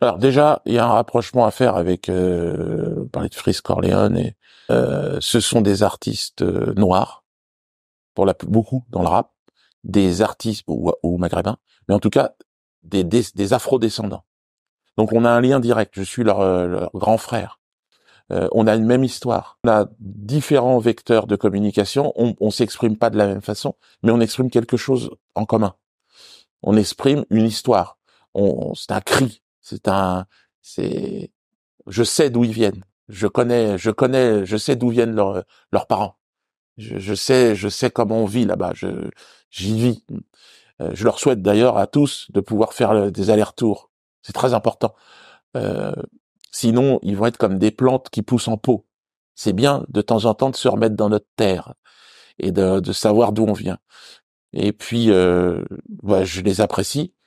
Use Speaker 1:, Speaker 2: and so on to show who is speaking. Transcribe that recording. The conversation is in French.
Speaker 1: Alors déjà, il y a un rapprochement à faire avec, euh, on de Fris Corleone, et euh, ce sont des artistes euh, noirs, pour la beaucoup dans le rap, des artistes ou, maghrébins, mais en tout cas des, des, afro-descendants. Donc on a un lien direct, je suis leur, euh, grand frère. on a une même histoire. On a différents vecteurs de communication, on, on s'exprime pas de la même façon, mais on exprime quelque chose en commun. On exprime une histoire. on c'est un cri, c'est un, c'est, je sais d'où ils viennent. Je connais, je connais, je sais d'où viennent leurs parents. Je, je, sais, je sais comment on vit là-bas. Je, j'y vis. Euh, je leur souhaite d'ailleurs à tous de pouvoir faire des allers-retours. C'est très important. Euh, sinon, ils vont être comme des plantes qui poussent en pot. C'est bien de temps en temps de se remettre dans notre terre et de, savoir d'où on vient. Et puis, euh, bah, je les apprécie.